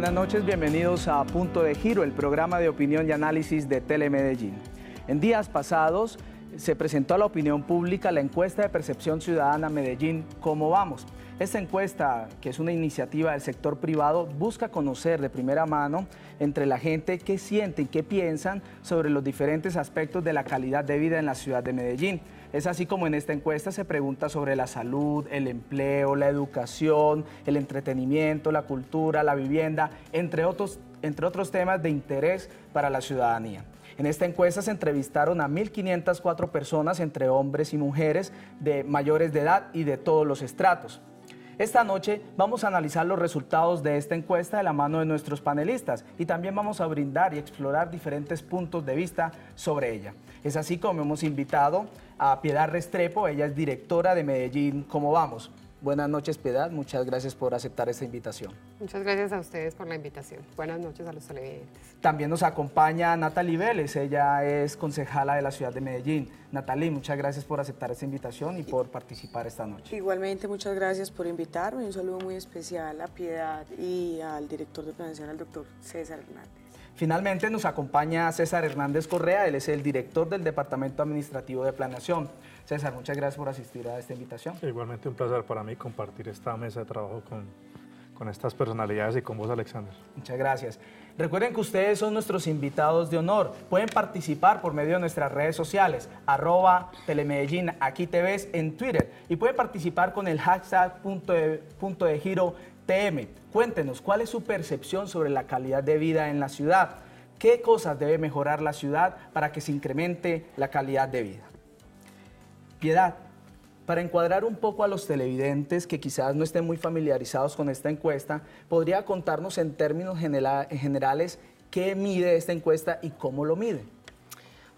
buenas noches, bienvenidos a Punto de Giro, el programa de opinión y análisis de Telemedellín. En días pasados se presentó a la opinión pública la encuesta de percepción ciudadana Medellín, ¿cómo vamos? Esta encuesta, que es una iniciativa del sector privado, busca conocer de primera mano entre la gente qué sienten, qué piensan sobre los diferentes aspectos de la calidad de vida en la ciudad de Medellín. Es así como en esta encuesta se pregunta sobre la salud, el empleo, la educación, el entretenimiento, la cultura, la vivienda, entre otros, entre otros temas de interés para la ciudadanía. En esta encuesta se entrevistaron a 1.504 personas entre hombres y mujeres de mayores de edad y de todos los estratos. Esta noche vamos a analizar los resultados de esta encuesta de la mano de nuestros panelistas y también vamos a brindar y explorar diferentes puntos de vista sobre ella. Es así como hemos invitado a Piedad Restrepo, ella es directora de Medellín. ¿Cómo vamos? Buenas noches, Piedad. Muchas gracias por aceptar esta invitación. Muchas gracias a ustedes por la invitación. Buenas noches a los televidentes. También nos acompaña Natalie Vélez. Ella es concejala de la ciudad de Medellín. Natalie, muchas gracias por aceptar esta invitación y por participar esta noche. Igualmente, muchas gracias por invitarme. y Un saludo muy especial a Piedad y al director de prevención, al doctor César Hernández. Finalmente nos acompaña César Hernández Correa, él es el director del Departamento Administrativo de Planeación. César, muchas gracias por asistir a esta invitación. Igualmente un placer para mí compartir esta mesa de trabajo con, estas personalidades y con vos, Alexander. Muchas gracias. Recuerden que ustedes son nuestros invitados de honor. Pueden participar por medio de nuestras redes sociales, arroba telemedellín, aquí te ves en Twitter. Y pueden participar con el hashtag punto punto de giro Cuéntenos, ¿cuál es su percepción sobre la calidad de vida en la ciudad? ¿Qué cosas debe mejorar la ciudad para que se incremente la calidad de vida? Piedad, para encuadrar un poco a los televidentes que quizás no estén muy familiarizados con esta encuesta, podría contarnos en términos generales qué mide esta encuesta y cómo lo mide.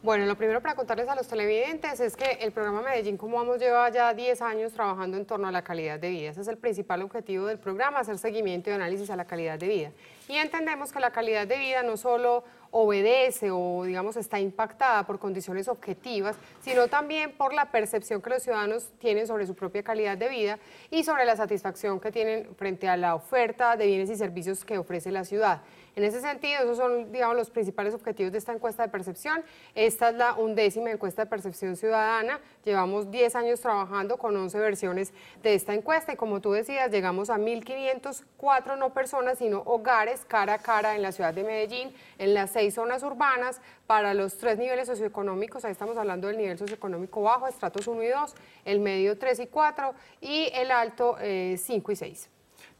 Bueno, lo primero para contarles a los televidentes es que el programa Medellín Como Vamos lleva ya 10 años trabajando en torno a la calidad de vida. Ese es el principal objetivo del programa, hacer seguimiento y análisis a la calidad de vida. Y entendemos que la calidad de vida no solo obedece o digamos está impactada por condiciones objetivas, sino también por la percepción que los ciudadanos tienen sobre su propia calidad de vida y sobre la satisfacción que tienen frente a la oferta de bienes y servicios que ofrece la ciudad. En ese sentido, esos son, digamos, los principales objetivos de esta encuesta de percepción. Esta es la undécima encuesta de percepción ciudadana. Llevamos 10 años trabajando con 11 versiones de esta encuesta y como tú decías, llegamos a 1.504 no personas, sino hogares cara a cara en la ciudad de Medellín, en las seis zonas urbanas, para los tres niveles socioeconómicos. Ahí estamos hablando del nivel socioeconómico bajo, estratos 1 y 2, el medio 3 y 4 y el alto 5 eh, y 6.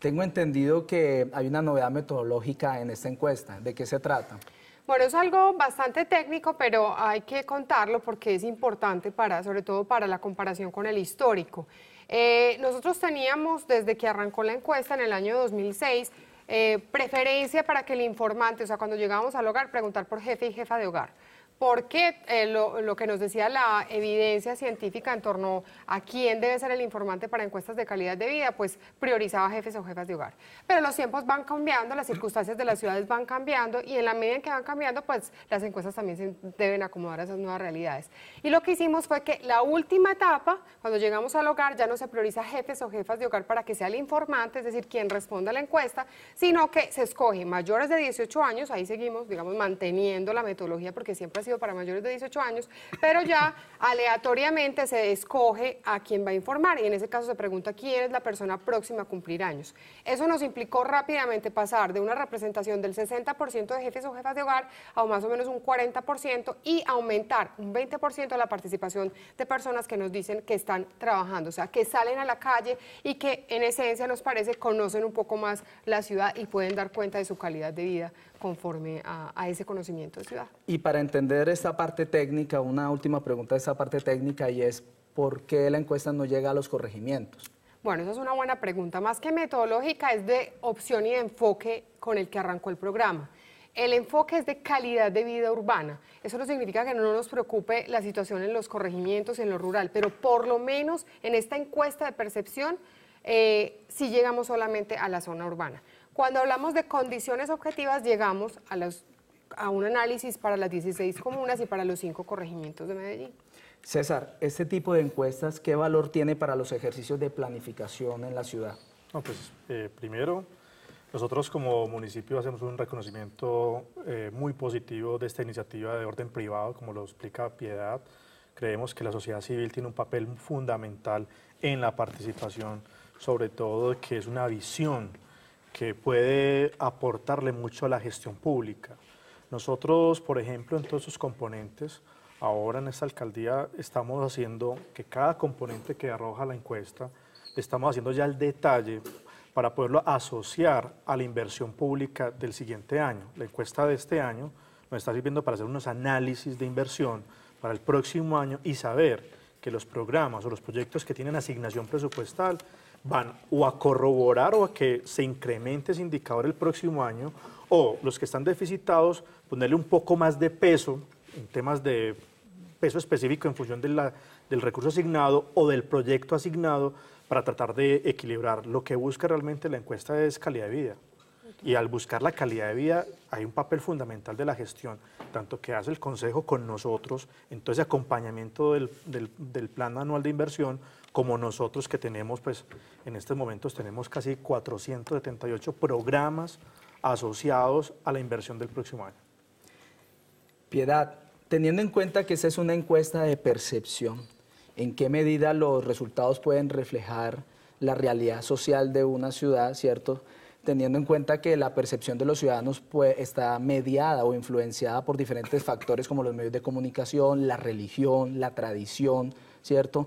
Tengo entendido que hay una novedad metodológica en esta encuesta. ¿De qué se trata? Bueno, es algo bastante técnico, pero hay que contarlo porque es importante para, sobre todo para la comparación con el histórico. Eh, nosotros teníamos desde que arrancó la encuesta en el año 2006 eh, preferencia para que el informante, o sea, cuando llegábamos al hogar, preguntar por jefe y jefa de hogar porque eh, lo, que nos decía la evidencia científica en torno a quién debe ser el informante para encuestas de calidad de vida, pues priorizaba jefes o jefas de hogar. Pero los tiempos van cambiando, las circunstancias de las ciudades van cambiando y en la medida en que van cambiando, pues las encuestas también deben acomodar a esas nuevas realidades. Y lo que hicimos fue que la última etapa, cuando llegamos al hogar, ya no se prioriza jefes o jefas de hogar para que sea el informante, es decir, quien responda a la encuesta, sino que se escoge mayores de 18 años, ahí seguimos, digamos, manteniendo la metodología porque siempre ha sido para mayores de 18 años, pero ya aleatoriamente se escoge a quién va a informar y en ese caso se pregunta quién es la persona próxima a cumplir años. Eso nos implicó rápidamente pasar de una representación del 60% de jefes o jefas de hogar a más o menos un 40% y aumentar un 20% la participación de personas que nos dicen que están trabajando, o sea, que salen a la calle y que en esencia nos parece conocen un poco más la ciudad y pueden dar cuenta de su calidad de vida conforme a, ese conocimiento de ciudad. Y para entender esta parte técnica, una última pregunta de esta parte técnica y es, ¿por qué la encuesta no llega a los corregimientos? Bueno, esa es una buena pregunta, más que metodológica, es de opción y de enfoque con el que arrancó el programa. El enfoque es de calidad de vida urbana. Eso no significa que no nos preocupe la situación en los corregimientos en lo rural, pero por lo menos en esta encuesta de percepción, eh, si llegamos solamente a la zona urbana. Cuando hablamos de condiciones objetivas, llegamos a, a un análisis para las 16 comunas y para los 5 corregimientos de Medellín. César, este tipo de encuestas, ¿qué valor tiene para los ejercicios de planificación en la ciudad? pues eh, primero, nosotros como municipio hacemos un reconocimiento eh, muy positivo de esta iniciativa de orden privado, como lo explica Piedad. Creemos que la sociedad civil tiene un papel fundamental en la participación, sobre todo que es una visión que puede aportarle mucho a la gestión pública. Nosotros, por ejemplo, en todos sus componentes, ahora en esta alcaldía estamos haciendo que cada componente que arroja la encuesta, estamos haciendo ya el detalle para poderlo asociar a la inversión pública del siguiente año. La encuesta de este año nos está sirviendo para hacer unos análisis de inversión para el próximo año y saber que los programas o los proyectos que tienen asignación presupuestal van o a corroborar o a que se incremente ese indicador el próximo año, o los que están deficitados, ponerle un poco más de peso en temas de peso específico en función del recurso asignado o del proyecto asignado para tratar de equilibrar. Lo que busca realmente la encuesta es calidad de vida. Y al buscar la calidad de vida hay un papel fundamental de la gestión, tanto que hace el Consejo con nosotros, entonces acompañamiento del, del plan anual de inversión, como nosotros que tenemos, pues en estos momentos tenemos casi 478 programas asociados a la inversión del próximo año. Piedad, teniendo en cuenta que esa es una encuesta de percepción, ¿en qué medida los resultados pueden reflejar la realidad social de una ciudad, cierto? Teniendo en cuenta que la percepción de los ciudadanos está mediada o influenciada por diferentes factores como los medios de comunicación, la religión, la tradición, ¿cierto?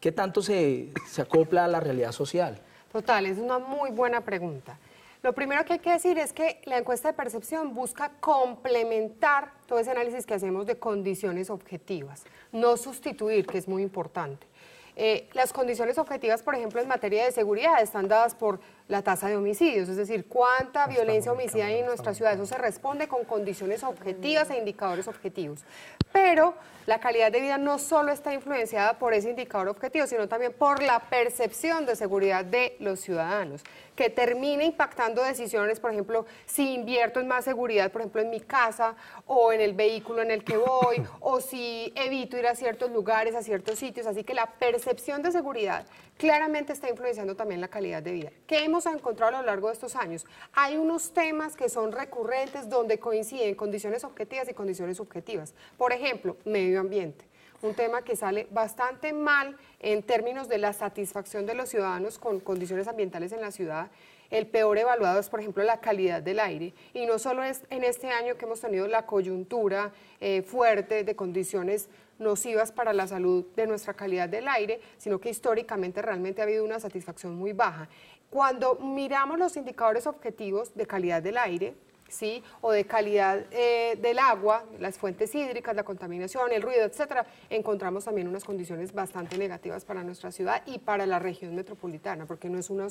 ¿qué tanto se, acopla a la realidad social? Total, es una muy buena pregunta. Lo primero que hay que decir es que la encuesta de percepción busca complementar todo ese análisis que hacemos de condiciones objetivas, no sustituir, que es muy importante. Eh, las condiciones objetivas, por ejemplo, en materia de seguridad, están dadas por la tasa de homicidios, es decir, cuánta violencia homicida hay en nuestra ciudad. Eso se responde con condiciones objetivas e indicadores objetivos. Pero la calidad de vida no solo está influenciada por ese indicador objetivo, sino también por la percepción de seguridad de los ciudadanos, que termina impactando decisiones, por ejemplo, si invierto en más seguridad, por ejemplo, en mi casa o en el vehículo en el que voy, o si evito ir a ciertos lugares, a ciertos sitios. Así que la percepción de seguridad claramente está influenciando también la calidad de vida. ¿Qué hemos encontrado a lo largo de estos años? Hay unos temas que son recurrentes donde coinciden condiciones objetivas y condiciones subjetivas. Por ejemplo, medio ambiente un tema que sale bastante mal en términos de la satisfacción de los ciudadanos con condiciones ambientales en la ciudad el peor evaluado es, por ejemplo, la calidad del aire. Y no solo es en este año que hemos tenido la coyuntura eh, fuerte de condiciones nocivas para la salud de nuestra calidad del aire, sino que históricamente realmente ha habido una satisfacción muy baja. Cuando miramos los indicadores objetivos de calidad del aire, ¿sí? o de calidad eh, del agua, las fuentes hídricas, la contaminación, el ruido, etcétera, encontramos también unas condiciones bastante negativas para nuestra ciudad y para la región metropolitana, porque no es, no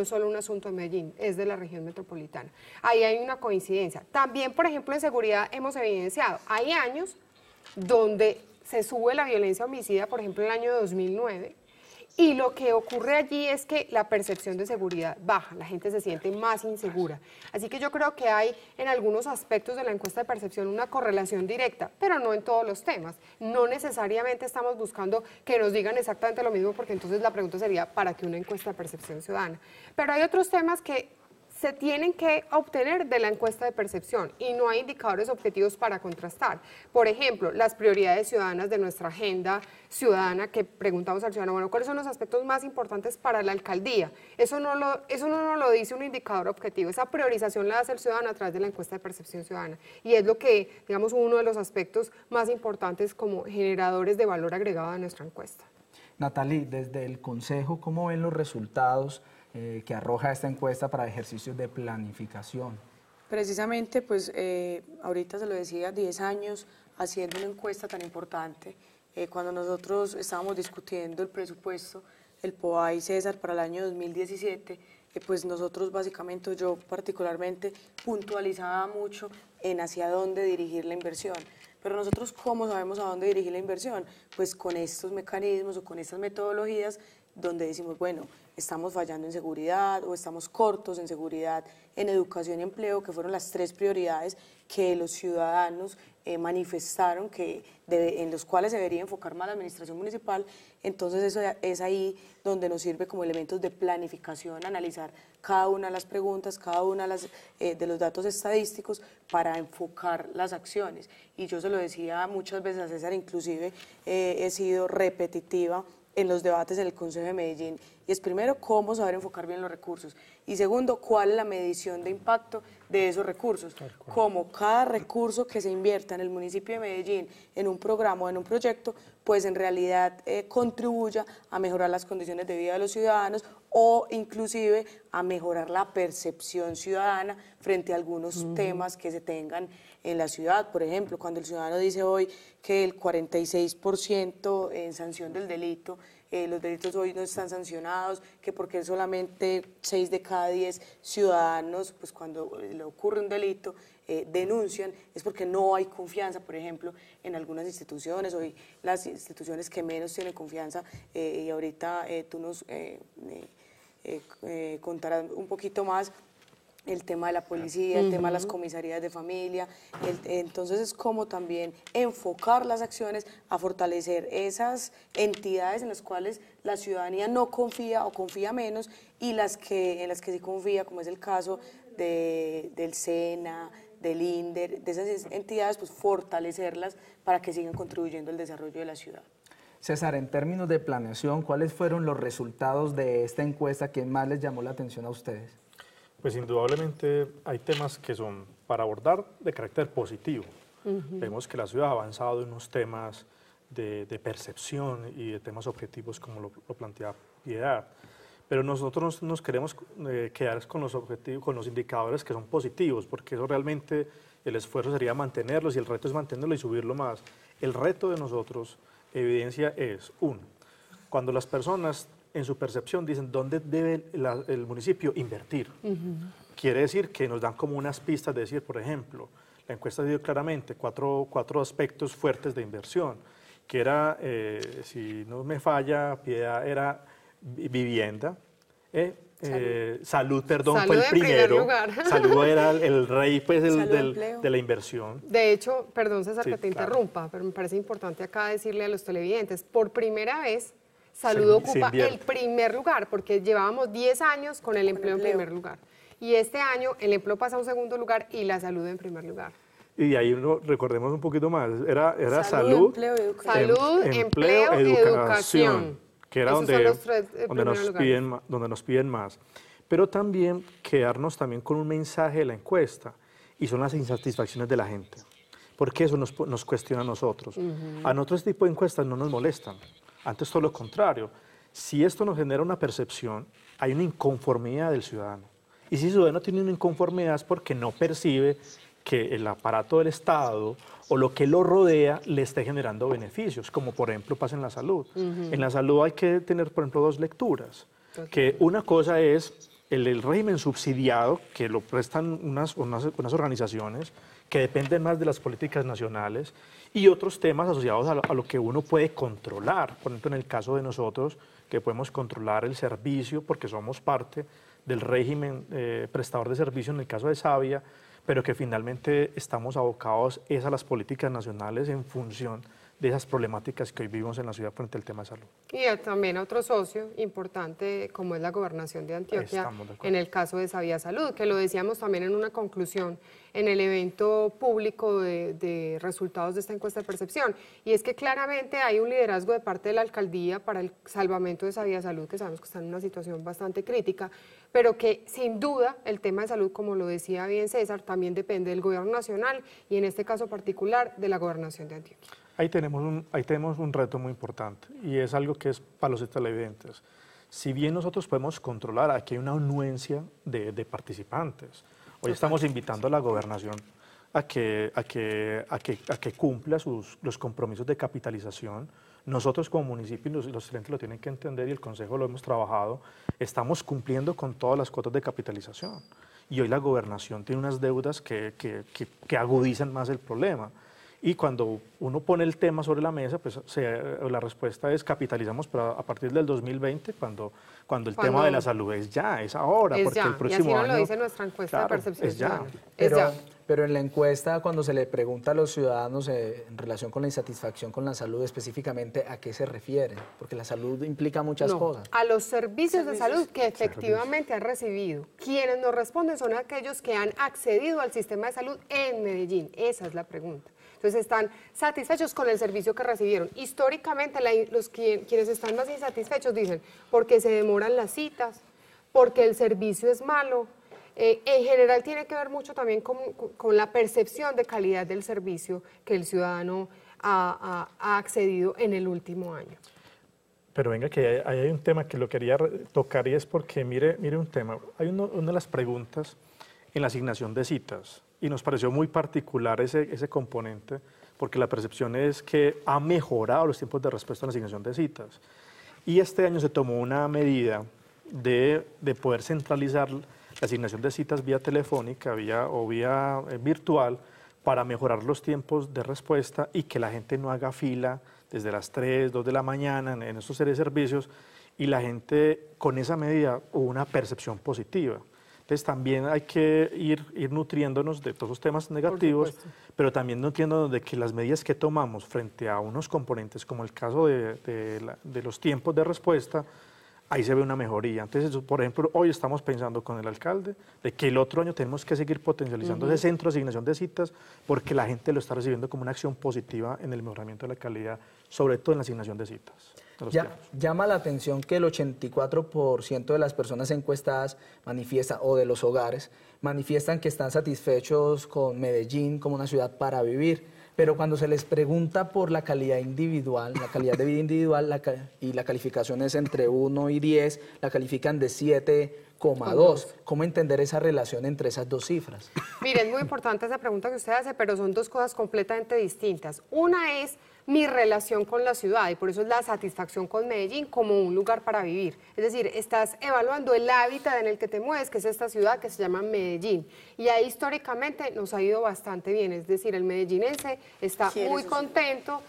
es solo un asunto de Medellín, es de la región metropolitana. Ahí hay una coincidencia. También, por ejemplo, en seguridad hemos evidenciado, hay años donde se sube la violencia homicida, por ejemplo, el año 2009, y lo que ocurre allí es que la percepción de seguridad baja, la gente se siente más insegura. Así que yo creo que hay en algunos aspectos de la encuesta de percepción una correlación directa, pero no en todos los temas. No necesariamente estamos buscando que nos digan exactamente lo mismo, porque entonces la pregunta sería, ¿para qué una encuesta de percepción ciudadana? Pero hay otros temas que se tienen que obtener de la encuesta de percepción y no hay indicadores objetivos para contrastar. Por ejemplo, las prioridades ciudadanas de nuestra agenda ciudadana que preguntamos al ciudadano, bueno, ¿cuáles son los aspectos más importantes para la alcaldía? Eso no lo, eso no lo dice un indicador objetivo, esa priorización la hace el ciudadano a través de la encuesta de percepción ciudadana y es lo que, digamos, uno de los aspectos más importantes como generadores de valor agregado de nuestra encuesta. Natalie, desde el Consejo, ¿cómo ven los resultados? Eh, que arroja esta encuesta para ejercicios de planificación? Precisamente, pues eh, ahorita se lo decía, 10 años haciendo una encuesta tan importante. Eh, cuando nosotros estábamos discutiendo el presupuesto, el POA y César para el año 2017, pues nosotros básicamente, yo particularmente, puntualizaba mucho en hacia dónde dirigir la inversión. Pero nosotros, ¿cómo sabemos a dónde dirigir la inversión? Pues con estos mecanismos o con estas metodologías donde decimos, bueno, estamos fallando en seguridad o estamos cortos en seguridad, en educación y empleo, que fueron las tres prioridades que los ciudadanos eh, manifestaron que en los cuales se debería enfocar más la administración municipal. Entonces eso es ahí donde nos sirve como elementos de planificación, analizar cada una de las preguntas, cada una de, las, eh, de los datos estadísticos para enfocar las acciones. Y yo se lo decía muchas veces a César, inclusive eh, he sido repetitiva en los debates en el Consejo de Medellín. Y es primero, cómo saber enfocar bien los recursos. Y segundo, cuál es la medición de impacto de esos recursos. Cómo cada recurso que se invierta en el municipio de Medellín, en un programa o en un proyecto, pues en realidad eh, contribuya a mejorar las condiciones de vida de los ciudadanos o inclusive a mejorar la percepción ciudadana frente a algunos temas que se tengan en la ciudad, por ejemplo, cuando el ciudadano dice hoy que el 46% en sanción del delito, eh, los delitos hoy no están sancionados, que porque solamente 6 de cada 10 ciudadanos, pues cuando le ocurre un delito, eh, denuncian, es porque no hay confianza, por ejemplo, en algunas instituciones, hoy las instituciones que menos tienen confianza, eh, y ahorita tú nos... Eh, contarás un poquito más el tema de la policía, el tema de las comisarías de familia. entonces es como también enfocar las acciones a fortalecer esas entidades en las cuales la ciudadanía no confía o confía menos y las que, en las que sí confía, como es el caso del SENA, del INDER, de esas entidades, pues fortalecerlas para que sigan contribuyendo al desarrollo de la ciudad. César, en términos de planeación, ¿cuáles fueron los resultados de esta encuesta que más les llamó la atención a ustedes? Pues indudablemente hay temas que son para abordar de carácter positivo. Vemos que la ciudad ha avanzado en unos temas de, percepción y de temas objetivos como lo, plantea Piedad. Pero nosotros nos queremos eh, quedar con los objetivos, con los indicadores que son positivos, porque eso realmente el esfuerzo sería mantenerlos y el reto es mantenerlo y subirlo más. El reto de nosotros, evidencia, es uno. Cuando las personas en su percepción dicen dónde debe el municipio invertir. Quiere decir que nos dan como unas pistas de decir, por ejemplo, la encuesta dio claramente cuatro, cuatro aspectos fuertes de inversión, que era, eh, si no me falla, piedad, era vivienda, eh, eh, salud, perdón, fue el primero. Salud era el rey pues, del, de la inversión. De hecho, perdón César que te interrumpa, pero me parece importante acá decirle a los televidentes, por primera vez Salud ocupa el primer lugar, porque llevábamos 10 años con el empleo, en primer lugar. Y este año el empleo pasa a un segundo lugar y la salud en primer lugar. Y ahí recordemos un poquito más, era, era salud, salud, empleo, em, educación. que era donde, eh, donde, nos piden, donde nos piden más. Pero también quedarnos también con un mensaje de la encuesta, y son las insatisfacciones de la gente, porque eso nos, nos cuestiona a nosotros. A nosotros este tipo de encuestas no nos molestan, antes todo lo contrario. Si esto nos genera una percepción, hay una inconformidad del ciudadano. Y si el ciudadano tiene una inconformidad es porque no percibe que el aparato del Estado o lo que lo rodea le esté generando beneficios, como por ejemplo pasa en la salud. En la salud hay que tener, por ejemplo, dos lecturas. Que una cosa es el, régimen subsidiado, que lo prestan unas organizaciones que dependen más de las políticas nacionales, y otros temas asociados a lo, que uno puede controlar. Por ejemplo, en el caso de nosotros, que podemos controlar el servicio porque somos parte del régimen eh, prestador de servicio en el caso de Sabia, pero que finalmente estamos abocados es a las políticas nacionales en función de esas problemáticas que hoy vivimos en la ciudad frente al tema de salud. Y eh, también a otro socio importante como es la gobernación de Antioquia en el caso de Sabía Salud, que lo decíamos también en una conclusión en el evento público de, de, resultados de esta encuesta de percepción. Y es que claramente hay un liderazgo de parte de la alcaldía para el salvamento de Sabía Salud, que sabemos que está en una situación bastante crítica, pero que sin duda el tema de salud, como lo decía bien César, también depende del gobierno nacional y en este caso particular de la gobernación de Antioquia. Ahí tenemos, un, ahí tenemos un reto muy importante y es algo que es para los televidentes. Si bien nosotros podemos controlar, aquí hay una anuencia de, de participantes. Hoy estamos invitando a la gobernación a que, a que, a que, a que cumpla sus, los compromisos de capitalización. Nosotros como municipio, los, los clientes lo tienen que entender y el Consejo lo hemos trabajado, estamos cumpliendo con todas las cuotas de capitalización. Y hoy la gobernación tiene unas deudas que, que agudizan más el problema. Y cuando uno pone el tema sobre la mesa, pues la respuesta es capitalizamos a partir del 2020, cuando, cuando el tema de la salud es ya, es ahora, porque el próximo y así lo dice nuestra encuesta de percepción. ya. Pero, en la encuesta, cuando se le pregunta a los ciudadanos eh, en relación con la insatisfacción con la salud, específicamente a qué se refieren, porque la salud implica muchas cosas. A los servicios, de salud que efectivamente han recibido. Quienes nos responden son aquellos que han accedido al sistema de salud en Medellín. Esa es la pregunta. Entonces están satisfechos con el servicio que recibieron. Históricamente los quienes están más insatisfechos dicen porque se demoran las citas, porque el servicio es malo. Eh, en general tiene que ver mucho también con, la percepción de calidad del servicio que el ciudadano ha, accedido en el último año. Pero venga, que hay, un tema que lo quería tocar y es porque, mire, mire un tema. Hay una de las preguntas en la asignación de citas y nos pareció muy particular ese, componente, porque la percepción es que ha mejorado los tiempos de respuesta a la asignación de citas. Y este año se tomó una medida de, poder centralizar la asignación de citas vía telefónica vía, o vía eh, virtual para mejorar los tiempos de respuesta y que la gente no haga fila desde las 3, 2 de la mañana en, esos estos servicios y la gente con esa medida hubo una percepción positiva. Entonces pues, también hay que ir, ir nutriéndonos de todos los temas negativos, pero también nutriéndonos de que las medidas que tomamos frente a unos componentes, como el caso de, los tiempos de respuesta, ahí se ve una mejoría. Entonces, por ejemplo, hoy estamos pensando con el alcalde de que el otro año tenemos que seguir potencializando ese centro de asignación de citas porque la gente lo está recibiendo como una acción positiva en el mejoramiento de la calidad, sobre todo en la asignación de citas llama la atención que el 84% de las personas encuestadas manifiesta, o de los hogares manifiestan que están satisfechos con Medellín como una ciudad para vivir, pero cuando se les pregunta por la calidad individual, la calidad de vida individual y la calificación es entre 1 y 10, la califican de 7,2. ¿Cómo entender esa relación entre esas dos cifras? Mire, es muy importante esa pregunta que usted hace, pero son dos cosas completamente distintas. Una es mi relación con la ciudad y por eso es la satisfacción con Medellín como un lugar para vivir. Es decir, estás evaluando el hábitat en el que te mueves, que es esta ciudad que se llama Medellín. Y ahí históricamente nos ha ido bastante bien, es decir, el medellinense está muy contento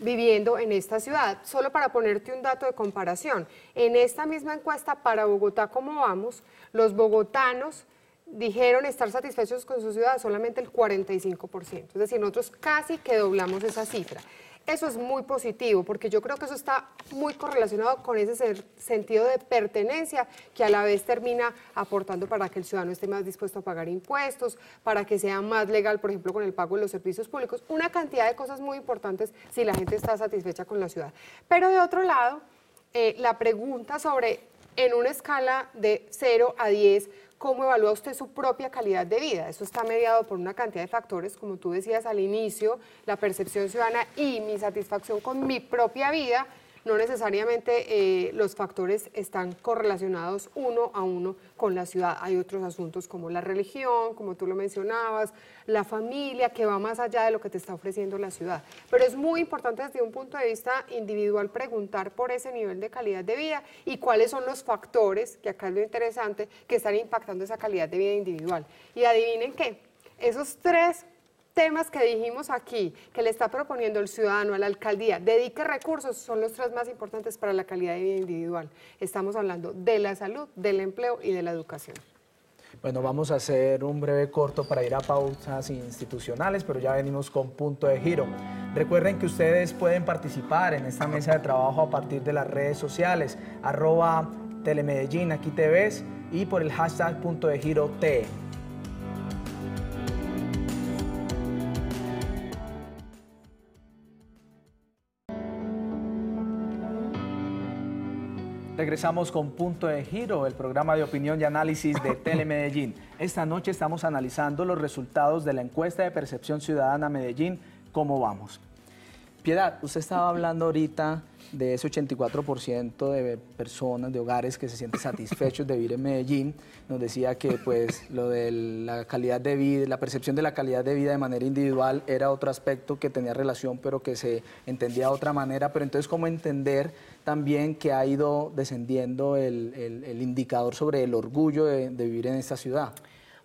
viviendo en esta ciudad. Solo para ponerte un dato de comparación, en esta misma encuesta para Bogotá, ¿cómo vamos? Los bogotanos dijeron estar satisfechos con su ciudad solamente el 45%. Es decir, nosotros casi que doblamos esa cifra. Eso es muy positivo, porque yo creo que eso está muy correlacionado con ese sentido de pertenencia que a la vez termina aportando para que el ciudadano esté más dispuesto a pagar impuestos, para que sea más legal, por ejemplo, con el pago de los servicios públicos, una cantidad de cosas muy importantes si la gente está satisfecha con la ciudad. Pero de otro lado, eh, la pregunta sobre en una escala de 0 a 10, cómo evalúa usted su propia calidad de vida. Eso está mediado por una cantidad de factores, como tú decías al inicio, la percepción ciudadana y mi satisfacción con mi propia vida no necesariamente eh, los factores están correlacionados uno a uno con la ciudad. Hay otros asuntos como la religión, como tú lo mencionabas, la familia, que va más allá de lo que te está ofreciendo la ciudad. Pero es muy importante desde un punto de vista individual preguntar por ese nivel de calidad de vida y cuáles son los factores, que acá es lo interesante, que están impactando esa calidad de vida individual. Y adivinen qué, esos tres temas que dijimos aquí, que le está proponiendo el ciudadano a la alcaldía, dedique recursos, son los tres más importantes para la calidad de vida individual. Estamos hablando de la salud, del empleo y de la educación. Bueno, vamos a hacer un breve corto para ir a pausas institucionales, pero ya venimos con punto de giro. Recuerden que ustedes pueden participar en esta mesa de trabajo a partir de las redes sociales, arroba telemedellín, aquí te ves, y por el hashtag punto de giro T. Regresamos con Punto de Giro, el programa de opinión y análisis de Telemedellín. Esta noche estamos analizando los resultados de la encuesta de percepción ciudadana Medellín. ¿Cómo vamos? Piedad, usted estaba hablando ahorita de ese 84% de personas, de hogares que se sienten satisfechos de vivir en Medellín, nos decía que pues lo de la calidad de vida, la percepción de la calidad de vida de manera individual era otro aspecto que tenía relación, pero que se entendía de otra manera. Pero entonces, ¿cómo entender también que ha ido descendiendo el, indicador sobre el orgullo de vivir en esta ciudad?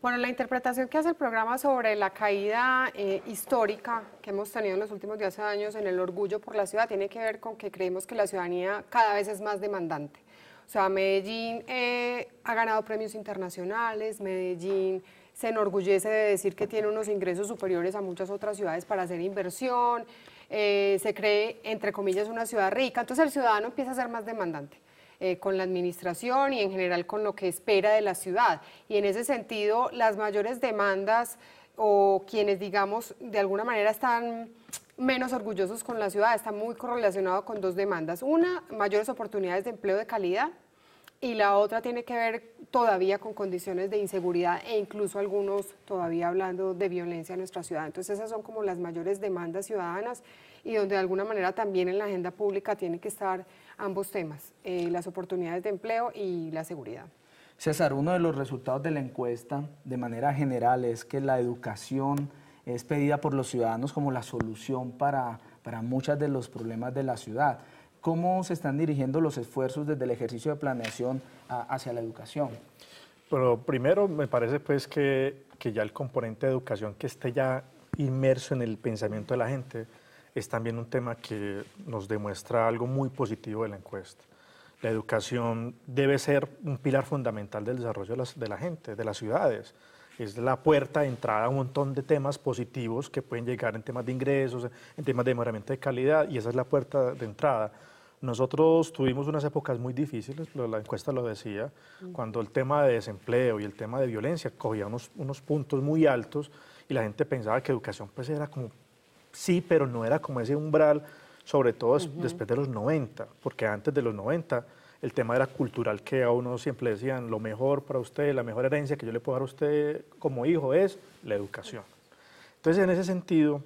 Bueno, la interpretación que hace el programa sobre la caída eh, histórica que hemos tenido en los últimos 10 años en el orgullo por la ciudad tiene que ver con que creemos que la ciudadanía cada vez es más demandante. O sea, Medellín eh, ha ganado premios internacionales, Medellín se enorgullece de decir que tiene unos ingresos superiores a muchas otras ciudades para hacer inversión, eh, se cree, entre comillas, una ciudad rica, entonces el ciudadano empieza a ser más demandante. Eh, con la administración y en general con lo que espera de la ciudad. Y en ese sentido, las mayores demandas o quienes, digamos, de alguna manera están menos orgullosos con la ciudad están muy correlacionados con dos demandas. Una, mayores oportunidades de empleo de calidad y la otra tiene que ver todavía con condiciones de inseguridad e incluso algunos todavía hablando de violencia en nuestra ciudad. Entonces esas son como las mayores demandas ciudadanas y donde de alguna manera también en la agenda pública tiene que estar ambos temas, eh, las oportunidades de empleo y la seguridad. César, uno de los resultados de la encuesta de manera general es que la educación es pedida por los ciudadanos como la solución para, para muchos de los problemas de la ciudad. ¿Cómo se están dirigiendo los esfuerzos desde el ejercicio de planeación hacia la educación? Bueno, primero me parece pues que, que ya el componente de educación que esté ya inmerso en el pensamiento de la gente, es también un tema que nos demuestra algo muy positivo de la encuesta. La educación debe ser un pilar fundamental del desarrollo de, la gente, de las ciudades. Es la puerta de entrada a un montón de temas positivos que pueden llegar en temas de ingresos, en temas de mejoramiento de calidad, y esa es la puerta de entrada. Nosotros tuvimos unas épocas muy difíciles, la encuesta lo decía, mm. cuando el tema de desempleo y el tema de violencia cogía unos, puntos muy altos y la gente pensaba que educación pues era como sí, pero no era como ese umbral, sobre todo después de los 90, porque antes de los 90 el tema era cultural, que a uno siempre decían, lo mejor para usted, la mejor herencia que yo le puedo dar a usted como hijo es la educación. Entonces, en ese sentido,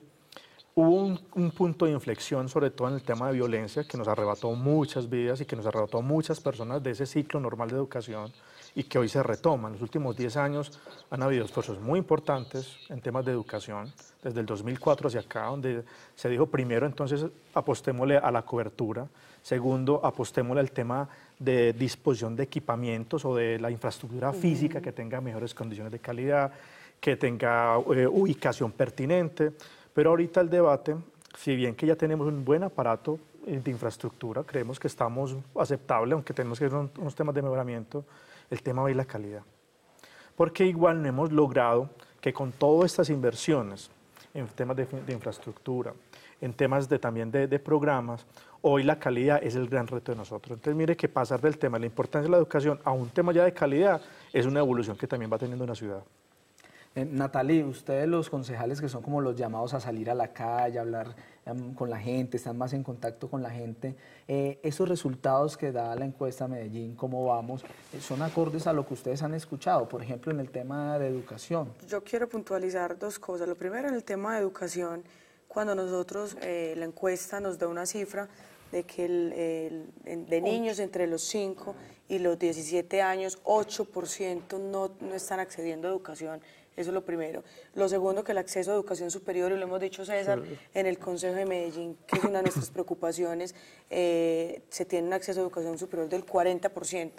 hubo un, un, punto de inflexión, sobre todo en el tema de violencia, que nos arrebató muchas vidas y que nos arrebató muchas personas de ese ciclo normal de educación y que hoy se retoma, En los últimos 10 años han habido esfuerzos muy importantes en temas de educación, desde el 2004 hacia acá, donde se dijo primero entonces apostémosle a la cobertura, segundo apostémosle al tema de disposición de equipamientos o de la infraestructura física que tenga mejores condiciones de calidad, que tenga eh, ubicación pertinente. Pero ahorita el debate, si bien que ya tenemos un buen aparato de infraestructura, creemos que estamos aceptable, aunque tenemos que hacer unos temas de mejoramiento, el tema de la calidad. Porque igual no hemos logrado que con todas estas inversiones en temas de, infraestructura, en temas de, también de, programas, hoy la calidad es el gran reto de nosotros. Entonces mire que pasar del tema de la importancia de la educación a un tema ya de calidad es una evolución que también va teniendo una ciudad. Natali, eh, Natalie, ustedes los concejales que son como los llamados a salir a la calle, a hablar con la gente, están más en contacto con la gente. Eh, esos resultados que da la encuesta Medellín, cómo vamos, eh, son acordes a lo que ustedes han escuchado, por ejemplo, en el tema de educación. Yo quiero puntualizar dos cosas. Lo primero, en el tema de educación, cuando nosotros, eh, la encuesta nos da una cifra de que de niños entre los 5 y los 17 años, 8% no, no están accediendo a educación eso es lo primero. Lo segundo, que el acceso a educación superior, y lo hemos dicho César en el Consejo de Medellín, que es una de nuestras preocupaciones, eh, se tiene un acceso a educación superior del 40%.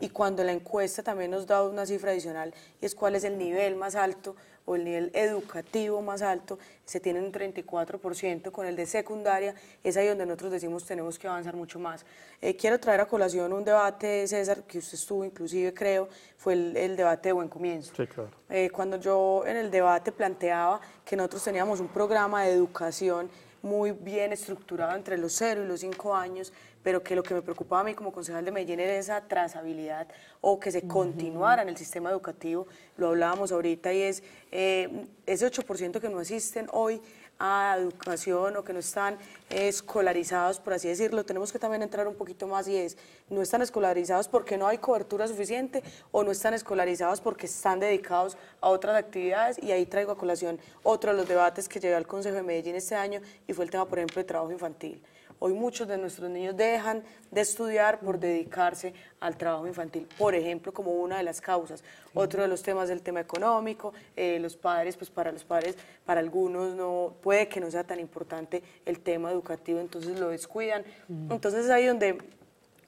Y cuando la encuesta también nos da una cifra adicional, y es cuál es el nivel más alto o el nivel educativo más alto, se tiene un 34%, con el de secundaria es ahí donde nosotros decimos tenemos que avanzar mucho más. Eh, quiero traer a colación un debate, César, que usted estuvo inclusive, creo, fue el, debate de Buen Comienzo. Sí, claro. Eh, cuando yo en el debate planteaba que nosotros teníamos un programa de educación muy bien estructurado entre los 0 y los 5 años pero que lo que me preocupaba a mí como concejal de Medellín era esa trazabilidad o que se continuara en el sistema educativo, lo hablábamos ahorita, y es eh, ese 8% que no asisten hoy a educación o que no están escolarizados, por así decirlo, tenemos que también entrar un poquito más y es, no están escolarizados porque no hay cobertura suficiente o no están escolarizados porque están dedicados a otras actividades y ahí traigo a colación otro de los debates que llevé al Consejo de Medellín este año y fue el tema, por ejemplo, de trabajo infantil. Hoy muchos de nuestros niños dejan de estudiar por dedicarse al trabajo infantil, por ejemplo, como una de las causas. Otro de los temas del tema económico, eh, los padres, pues para los padres, para algunos no puede que no sea tan importante el tema educativo, entonces lo descuidan. Entonces ahí donde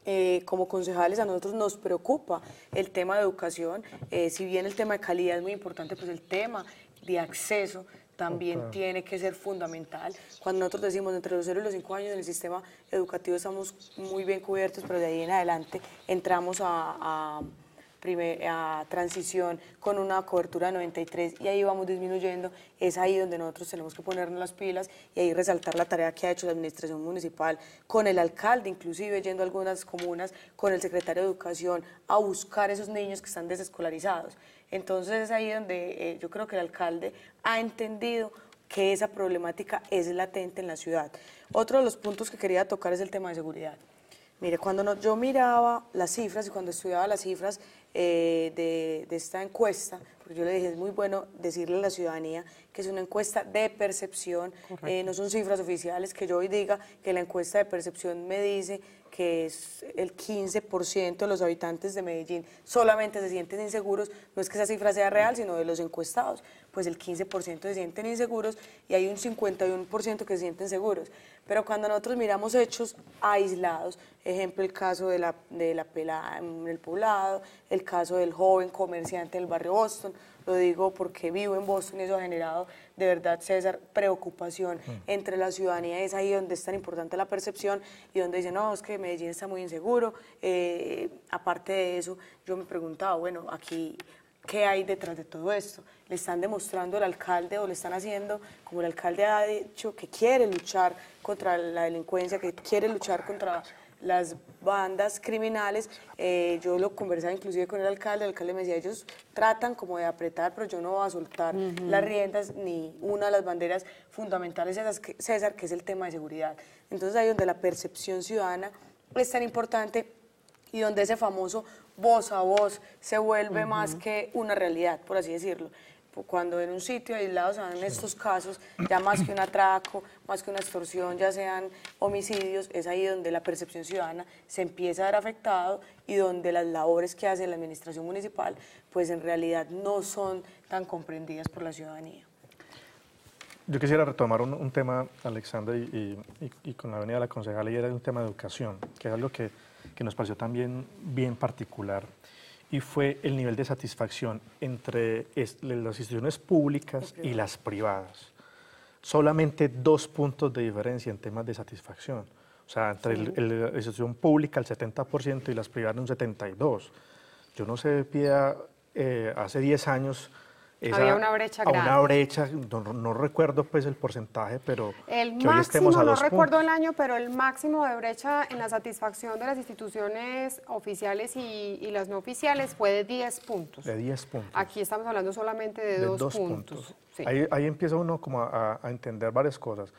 eh, como concejales a nosotros nos preocupa el tema de educación, eh, si bien el tema de calidad es muy importante, pues el tema de acceso también tiene que ser fundamental. Cuando nosotros decimos entre los 0 y los 5 años en el sistema educativo estamos muy bien cubiertos, pero de ahí en adelante entramos a eh, a transición con una cobertura 93 y ahí vamos disminuyendo, es ahí donde nosotros tenemos que ponernos las pilas y ahí resaltar la tarea que ha hecho la administración municipal con el alcalde, inclusive yendo a algunas comunas con el secretario de Educación a buscar esos niños que están desescolarizados. Entonces es ahí donde eh, yo creo que el alcalde ha entendido que esa problemática es latente en la ciudad. Otro de los puntos que quería tocar es el tema de seguridad. Mire, cuando yo miraba las cifras y cuando estudiaba las cifras eh, de, esta encuesta, porque yo le dije, es muy bueno decirle a la ciudadanía que es una encuesta de percepción, eh, no son cifras oficiales, que yo hoy diga que la encuesta de percepción me dice que es el 15% de los habitantes de Medellín solamente se sienten inseguros, no es que esa cifra sea real, sino de los encuestados pues el 15% se sienten inseguros y hay un 51% que se sienten seguros. Pero cuando nosotros miramos hechos aislados, ejemplo el caso de la, de la pelada en mm, el poblado, el caso del joven comerciante del barrio Boston, lo digo porque vivo en Boston y eso ha generado de verdad, César, preocupación mm. entre la ciudadanía. Es ahí donde es tan importante la percepción y donde dicen, no, es que Medellín está muy inseguro. Eh, aparte de eso, yo me preguntaba, bueno, aquí qué hay detrás de todo esto. Le están demostrando al alcalde o le están haciendo, como el alcalde ha dicho, que quiere luchar contra la delincuencia, que quiere luchar contra las bandas criminales. Eh, yo lo conversaba inclusive con el alcalde, el alcalde me decía, ellos tratan como de apretar, pero yo no voy a soltar las riendas ni una de las banderas fundamentales de César, que es el tema de seguridad. Entonces ahí donde la percepción ciudadana es tan importante y donde ese famoso voz a voz se vuelve más que una realidad, por así decirlo. Cuando en un sitio aislado se dan estos casos, ya más que un atraco, más que una extorsión, ya sean homicidios, es ahí donde la percepción ciudadana se empieza a ver afectado y donde las labores que hace la administración municipal, pues en realidad no son tan comprendidas por la ciudadanía. Yo quisiera retomar un, un tema, Alexandra, y, con la venida de la concejal, y era un tema de educación, que es algo que que nos pareció también bien particular y fue el nivel de satisfacción entre las instituciones públicas y las privadas. Solamente dos puntos de diferencia en temas de satisfacción. O sea, entre la institución pública el 70% y las privadas un 72%. Yo no sé, eh, hace 10 años había una brecha grande. Una brecha, no, recuerdo pues el porcentaje, pero el máximo, no recuerdo el año, pero el máximo de brecha en la satisfacción de las instituciones oficiales y, las no oficiales fue de 10 puntos. De 10 puntos. Aquí estamos hablando solamente de, 2 puntos. Ahí, ahí, empieza uno como a entender varias cosas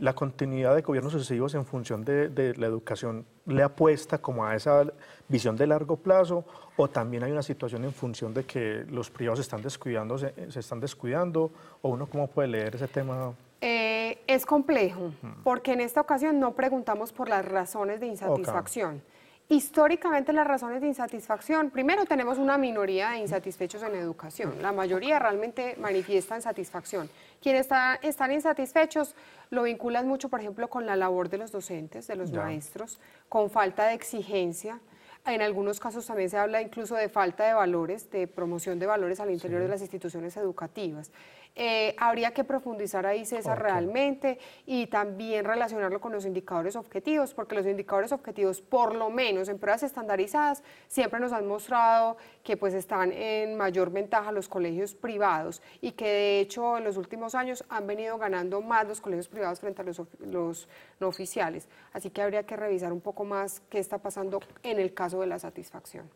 la continuidad de gobiernos sucesivos en función de, la educación le apuesta como a esa visión de largo plazo o también hay una situación en función de que los privados se están descuidando, eh, se, están descuidando o uno cómo puede leer ese tema? Eh, es complejo, mm. porque en esta ocasión no preguntamos por las razones de insatisfacción. históricamente las razones de insatisfacción, primero tenemos una minoría de insatisfechos en educación, la mayoría realmente manifiesta insatisfacción, quienes están insatisfechos lo vinculan mucho, por ejemplo, con la labor de los docentes, de los maestros, con falta de exigencia. En algunos casos también se habla incluso de falta de valores, de promoción de valores al interior de las instituciones educativas. Eh, habría que profundizar ahí, César, realmente y también relacionarlo con los indicadores objetivos, porque los indicadores objetivos, por lo menos en pruebas estandarizadas, siempre nos han mostrado que pues están en mayor ventaja los colegios privados y que de hecho en los últimos años han venido ganando más los colegios privados frente a los, los no oficiales. Así que habría que revisar un poco más qué está pasando en el caso de la satisfacción.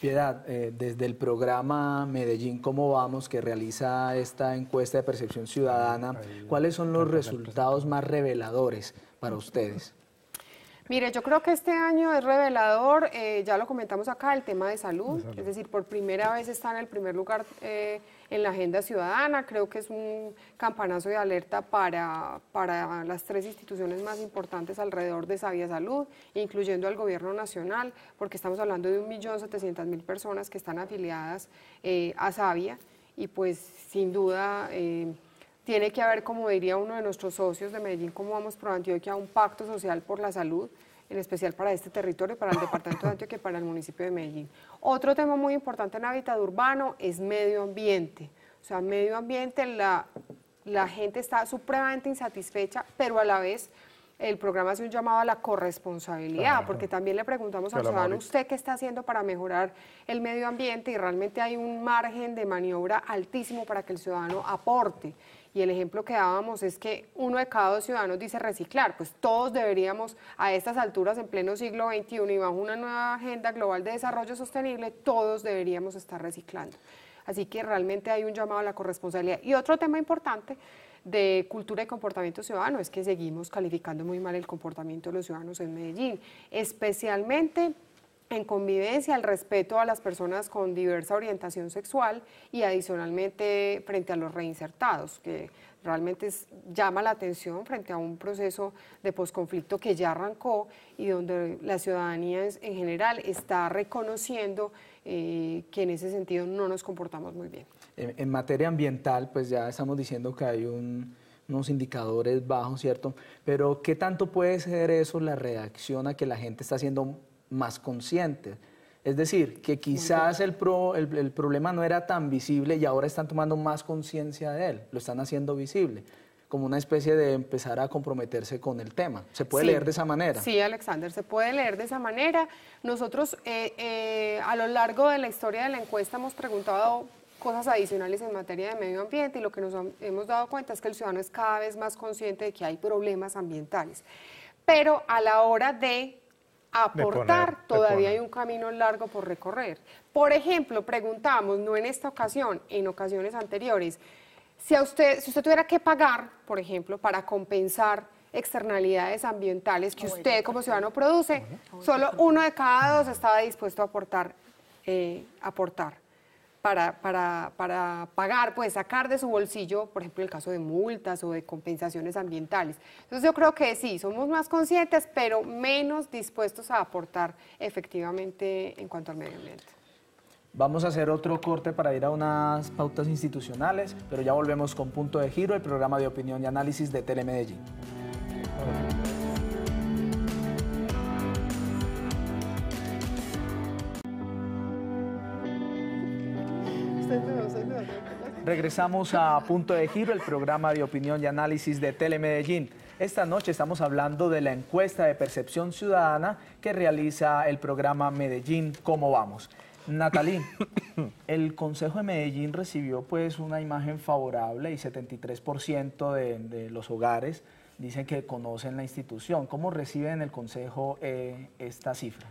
Piedad, eh, desde el programa Medellín, ¿cómo vamos? que realiza esta encuesta de percepción ciudadana, ¿cuáles son los resultados más reveladores para ustedes? Mire, yo creo que este año es revelador, eh, ya lo comentamos acá, el tema de salud, es decir, por primera vez está en el primer lugar eh, en la agenda ciudadana, creo que es un campanazo de alerta para, para las tres instituciones más importantes alrededor de Sabia Salud, incluyendo al gobierno nacional, porque estamos hablando de 1.700.000 personas que están afiliadas eh, a Sabia y pues sin duda tiene que haber, como diría uno de nuestros socios de Medellín, como vamos por Antioquia, un pacto social por la salud, en especial para este territorio, para el departamento de Antioquia y para el municipio de Medellín. Otro tema muy importante en hábitat urbano es medio ambiente. O sea, medio ambiente, la, gente está supremamente insatisfecha, pero a la vez el programa hace un llamado a la corresponsabilidad, porque también le preguntamos al ciudadano, ¿usted qué está haciendo para mejorar el medio ambiente? Y realmente hay un margen de maniobra altísimo para que el ciudadano aporte y el ejemplo que dábamos es que uno de cada dos ciudadanos dice reciclar, pues todos deberíamos a estas alturas en pleno siglo XXI y bajo una nueva agenda global de desarrollo sostenible, todos deberíamos estar reciclando. Así que realmente hay un llamado a la corresponsabilidad. Y otro tema importante de cultura y comportamiento ciudadano es que seguimos calificando muy mal el comportamiento de los ciudadanos en Medellín, especialmente en convivencia, el respeto a las personas con diversa orientación sexual y adicionalmente frente a los reinsertados, que realmente llama la atención frente a un proceso de posconflicto que ya arrancó y donde la ciudadanía en general está reconociendo eh, que en ese sentido no nos comportamos muy bien. En, materia ambiental, pues ya estamos diciendo que hay unos indicadores bajos, ¿cierto? Pero ¿qué tanto puede ser eso la reacción a que la gente está haciendo más conscientes. Es decir, que quizás el, el, problema no era tan visible y ahora están tomando más conciencia de él, lo están haciendo visible, como una especie de empezar a comprometerse con el tema. ¿Se puede leer de esa manera? Sí, Alexander, se puede leer de esa manera. Nosotros eh, eh, a lo largo de la historia de la encuesta hemos preguntado cosas adicionales en materia de medio ambiente y lo que nos hemos dado cuenta es que el ciudadano es cada vez más consciente de que hay problemas ambientales. Pero a la hora de aportar, todavía hay un camino largo por recorrer. Por ejemplo, preguntamos, no en esta ocasión, en ocasiones anteriores, si, a usted, si usted tuviera que pagar, por ejemplo, para compensar externalidades ambientales que usted como ciudadano produce, solo uno de cada dos estaba dispuesto a aportar. Eh, aportar para, pagar, pues sacar de su bolsillo, por ejemplo, el caso de multas o de compensaciones ambientales. Entonces yo creo que sí, somos más conscientes, pero menos dispuestos a aportar efectivamente en cuanto al medio ambiente. Vamos a hacer otro corte para ir a unas pautas institucionales, pero ya volvemos con Punto de Giro, el programa de opinión y análisis de Telemedellín. Regresamos a Punto de Giro, el programa de opinión y análisis de Telemedellín. Esta noche estamos hablando de la encuesta de percepción ciudadana que realiza el programa Medellín, ¿cómo vamos? Natalí, el Consejo de Medellín recibió pues una imagen favorable y 73% de, los hogares dicen que conocen la institución. ¿Cómo reciben el Consejo eh, esta cifra?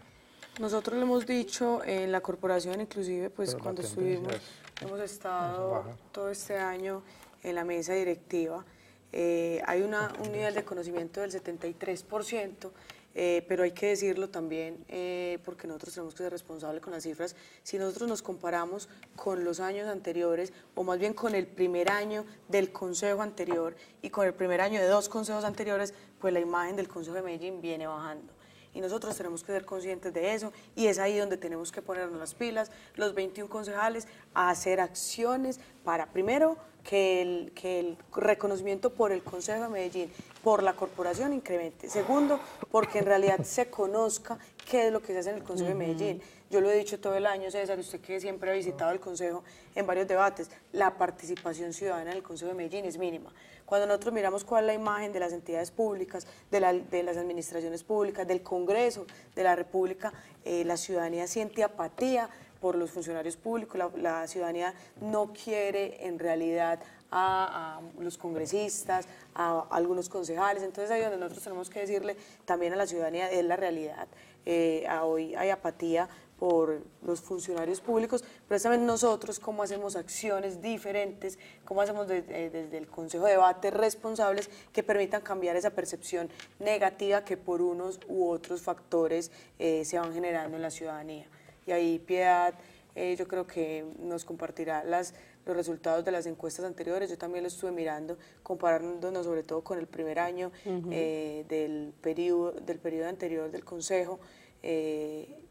Nosotros lo hemos dicho en la corporación, inclusive pues cuando estuvimos... Hemos estado todo este año en la mesa directiva. Eh, hay una, un nivel de conocimiento del 73%, eh, pero hay que decirlo también eh, porque nosotros tenemos que ser responsables con las cifras. Si nosotros nos comparamos con los años anteriores, o más bien con el primer año del consejo anterior y con el primer año de dos consejos anteriores, pues la imagen del consejo de Medellín viene bajando y nosotros tenemos que ser conscientes de eso y es ahí donde tenemos que ponernos las pilas, los 21 concejales, a hacer acciones para primero que el, reconocimiento por el Consejo de Medellín, por la corporación incremente. Segundo, porque en realidad se conozca qué es lo que se hace en el Consejo de Medellín. Yo lo he dicho todo el año, César, usted que siempre ha visitado el Consejo en varios debates, la participación ciudadana en el Consejo de Medellín es mínima. Cuando nosotros miramos cuál es la imagen de las entidades públicas, de, las administraciones públicas, del Congreso, de la República, eh, la ciudadanía siente apatía por los funcionarios públicos, la, ciudadanía no quiere en realidad a, los congresistas, a, algunos concejales. Entonces ahí donde nosotros tenemos que decirle también a la ciudadanía es la realidad. Eh, hoy hay apatía por los funcionarios públicos, pero también nosotros cómo hacemos acciones diferentes, cómo hacemos eh, desde, el Consejo de Debate responsables que permitan cambiar esa percepción negativa que por unos u otros factores eh, se van generando en la ciudadanía. Y ahí Piedad, eh, yo creo que nos compartirá los resultados de las encuestas anteriores. Yo también lo estuve mirando, comparándonos sobre todo con el primer año del, periodo, del periodo anterior del Consejo.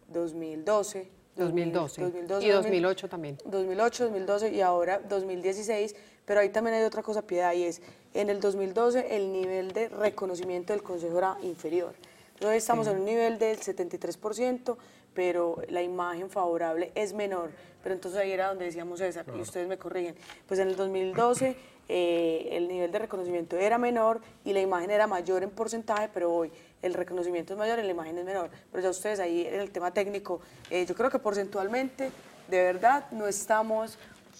2012. 2012. 2012 y 2008 también. 2008, 2012 y ahora 2016, pero ahí también hay otra cosa piedad y es, en el 2012 el nivel de reconocimiento del Consejo era inferior. Entonces estamos en un nivel del 73%, pero la imagen favorable es menor. Pero entonces ahí era donde decíamos César, y ustedes me corrigen. Pues en el 2012 el nivel de reconocimiento era menor y la imagen era mayor en porcentaje, pero hoy el reconocimiento es mayor y la imagen es menor. Pero ya ustedes ahí en el tema técnico, eh, yo creo que porcentualmente, de verdad, no estamos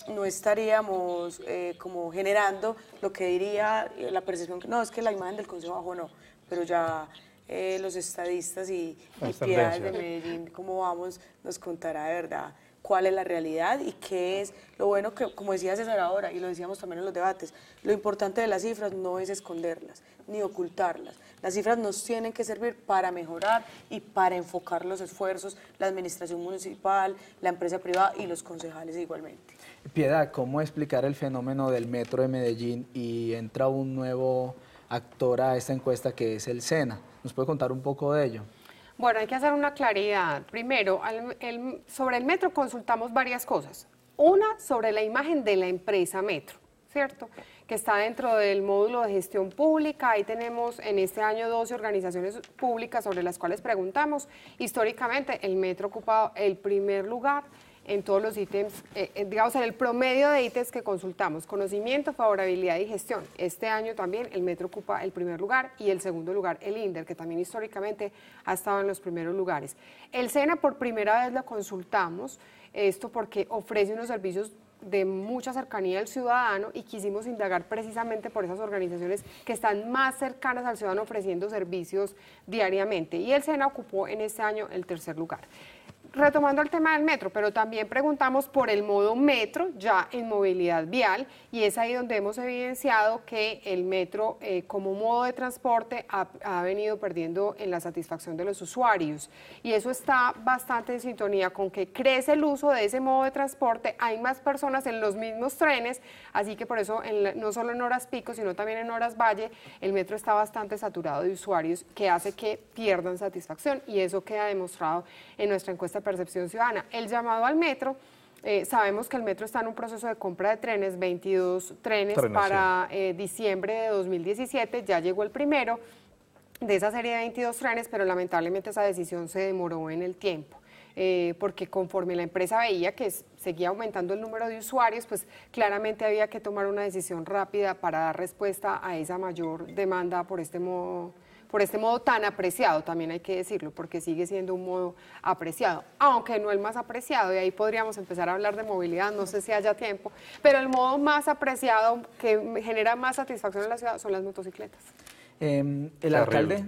no estaríamos eh, como generando lo que diría la percepción que no, es que la imagen del Consejo Bajo no, pero ya eh, los estadistas y, y piedades de Medellín, cómo vamos, nos contará de verdad cuál es la realidad y qué es lo bueno que, como decía César ahora, y lo decíamos también en los debates, lo importante de las cifras no es esconderlas ni ocultarlas, las cifras nos tienen que servir para mejorar y para enfocar los esfuerzos, la administración municipal, la empresa privada y los concejales igualmente. Piedad, ¿cómo explicar el fenómeno del metro de Medellín y entra un nuevo actor a esta encuesta que es el SENA? ¿Nos puede contar un poco de ello? Bueno, hay que hacer una claridad. Primero, sobre el metro consultamos varias cosas. Una, sobre la imagen de la empresa metro, ¿cierto? que está dentro del módulo de gestión pública. Ahí tenemos en este año 12 organizaciones públicas sobre las cuales preguntamos. Históricamente el metro ocupado el primer lugar en todos los ítems, eh, eh, digamos, en el promedio de ítems que consultamos, conocimiento, favorabilidad y gestión. Este año también el metro ocupa el primer lugar y el segundo lugar el INDER, que también históricamente ha estado en los primeros lugares. El SENA por primera vez lo consultamos, esto porque ofrece unos servicios de mucha cercanía al ciudadano y quisimos indagar precisamente por esas organizaciones que están más cercanas al ciudadano ofreciendo servicios diariamente. Y el SENA ocupó en este año el tercer lugar retomando el tema del metro, pero también preguntamos por el modo metro ya en movilidad vial y es ahí donde hemos evidenciado que el metro eh, como modo de transporte ha, venido perdiendo en la satisfacción de los usuarios y eso está bastante en sintonía con que crece el uso de ese modo de transporte, hay más personas en los mismos trenes, así que por eso no solo en horas pico, sino también en horas valle, el metro está bastante saturado de usuarios que hace que pierdan satisfacción y eso queda demostrado en nuestra encuesta percepción ciudadana. El llamado al metro, eh, sabemos que el metro está en un proceso de compra de trenes, 22 trenes, para eh, diciembre de 2017, ya llegó el primero de esa serie de 22 trenes, pero lamentablemente esa decisión se demoró en el tiempo. Eh, porque conforme la empresa veía que seguía aumentando el número de usuarios, pues claramente había que tomar una decisión rápida para dar respuesta a esa mayor demanda por este modo por este modo tan apreciado, también hay que decirlo, porque sigue siendo un modo apreciado, aunque no el más apreciado, y ahí podríamos empezar a hablar de movilidad, no sé si haya tiempo, pero el modo más apreciado que genera más satisfacción en la ciudad son las motocicletas. Em, el alcalde.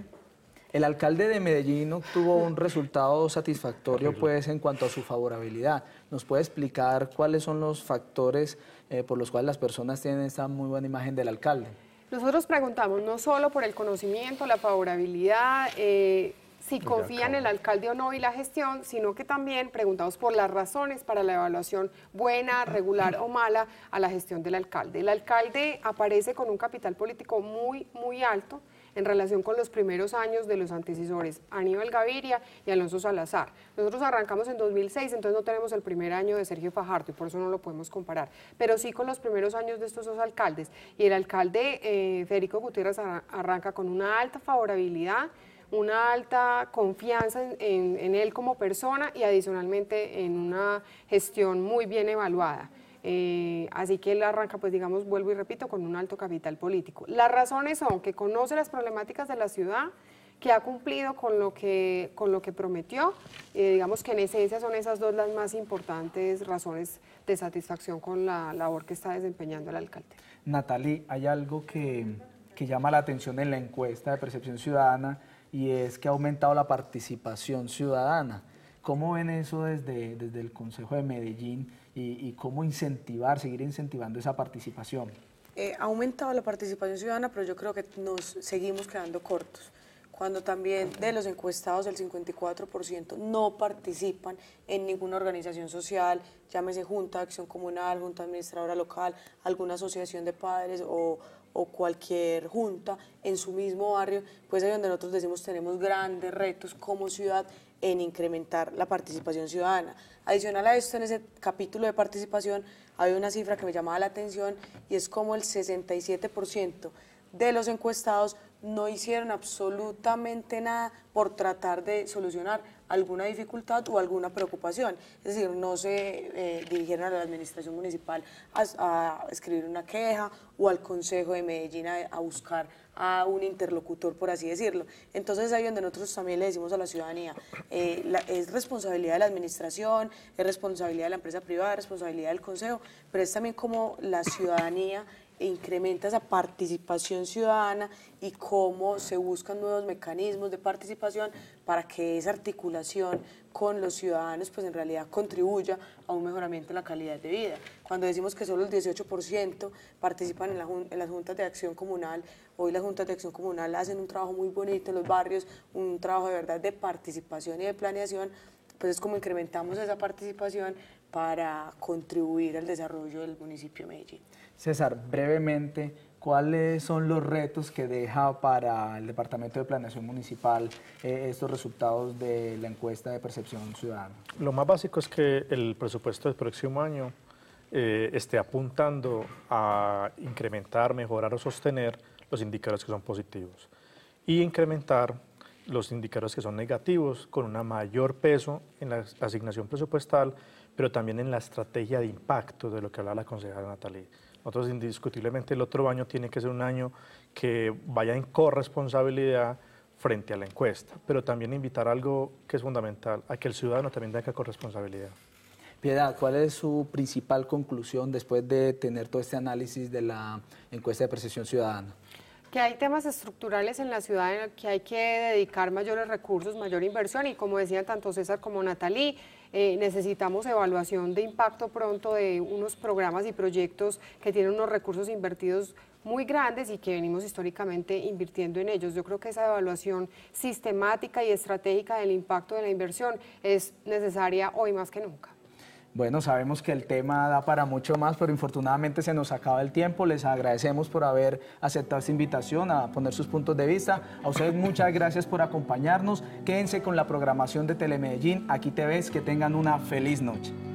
El alcalde de Medellín obtuvo un resultado satisfactorio pues, en cuanto a su favorabilidad. ¿Nos puede explicar cuáles son los factores eh, por los cuales las personas tienen esta muy buena imagen del alcalde? Nosotros preguntamos no solo por el conocimiento, la favorabilidad, eh, si confían en el alcalde o no y la gestión, sino que también preguntamos por las razones para la evaluación buena, regular o mala a la gestión del alcalde. El alcalde aparece con un capital político muy, muy alto en relación con los primeros años de los antecesores Aníbal Gaviria y Alonso Salazar. Nosotros arrancamos en 2006, entonces no tenemos el primer año de Sergio Fajardo y por eso no lo podemos comparar, pero sí con los primeros años de estos dos alcaldes. Y el alcalde eh, Federico Gutiérrez arranca con una alta favorabilidad una alta confianza en, él como persona y adicionalmente en una gestión muy bien evaluada. Eh, así que él arranca, pues digamos, vuelvo y repito, con un alto capital político. Las razones son que conoce las problemáticas de la ciudad, que ha cumplido con lo que, con lo que prometió, eh, digamos que en esencia son esas dos las más importantes razones de satisfacción con la labor que está desempeñando el alcalde. Natalie, hay algo que, llama la atención en la encuesta de percepción ciudadana y es que ha aumentado la participación ciudadana. ¿Cómo ven eso desde, desde el Consejo de Medellín? y, cómo incentivar, seguir incentivando esa participación. Eh, ha aumentado la participación ciudadana, pero yo creo que nos seguimos quedando cortos cuando también de los encuestados el 54% no participan en ninguna organización social, llámese Junta de Acción Comunal, Junta Administradora Local, alguna asociación de padres o, cualquier junta en su mismo barrio, pues es donde nosotros decimos tenemos grandes retos como ciudad en incrementar la participación ciudadana. Adicional a esto, en ese capítulo de participación hay una cifra que me llamaba la atención y es como el 67% de los encuestados no hicieron absolutamente nada por tratar de solucionar alguna dificultad o alguna preocupación. Es decir, no se eh, dirigieron a la administración municipal a, escribir una queja o al Consejo de Medellín a buscar a un interlocutor, por así decirlo. Entonces ahí donde nosotros también le decimos a la ciudadanía, eh, es responsabilidad de la administración, es responsabilidad de la empresa privada, es responsabilidad del consejo, pero es también como la ciudadanía incrementa esa participación ciudadana y cómo se buscan nuevos mecanismos de participación para que esa articulación con los ciudadanos, pues en realidad contribuya a un mejoramiento en la calidad de vida. Cuando decimos que solo el 18% participan en, la, en, las juntas de acción comunal, hoy las juntas de acción comunal hacen un trabajo muy bonito en los barrios, un trabajo de verdad de participación y de planeación, pues es como incrementamos esa participación para contribuir al desarrollo del municipio de Medellín. César, brevemente, ¿Cuáles son los retos que deja para el Departamento de Planeación Municipal eh, estos resultados de la encuesta de percepción ciudadana? Lo más básico es que el presupuesto del próximo año eh, esté apuntando a incrementar, mejorar o sostener los indicadores que son positivos y incrementar los indicadores que son negativos con un mayor peso en la asignación presupuestal, pero también en la estrategia de impacto de lo que hablaba la consejera Natalie. Nosotros indiscutiblemente el otro año tiene que ser un año que vaya en corresponsabilidad frente a la encuesta, pero también invitar algo que es fundamental, a que el ciudadano también tenga corresponsabilidad. Piedad, ¿cuál es su principal conclusión después de tener todo este análisis de la encuesta de percepción ciudadana? Que hay temas estructurales en la ciudad en los que hay que dedicar mayores recursos, mayor inversión y como decían tanto César como Natalí, eh, necesitamos evaluación de impacto pronto de unos programas y proyectos que tienen unos recursos invertidos muy grandes y que venimos históricamente invirtiendo en ellos. Yo creo que esa evaluación sistemática y estratégica del impacto de la inversión es necesaria hoy más que nunca. Bueno, sabemos que el tema da para mucho más, pero infortunadamente se nos acaba el tiempo. Les agradecemos por haber aceptado esta invitación a poner sus puntos de vista. A ustedes muchas gracias por acompañarnos. Quédense con la programación de Telemedellín. Aquí te ves. Que tengan una feliz noche.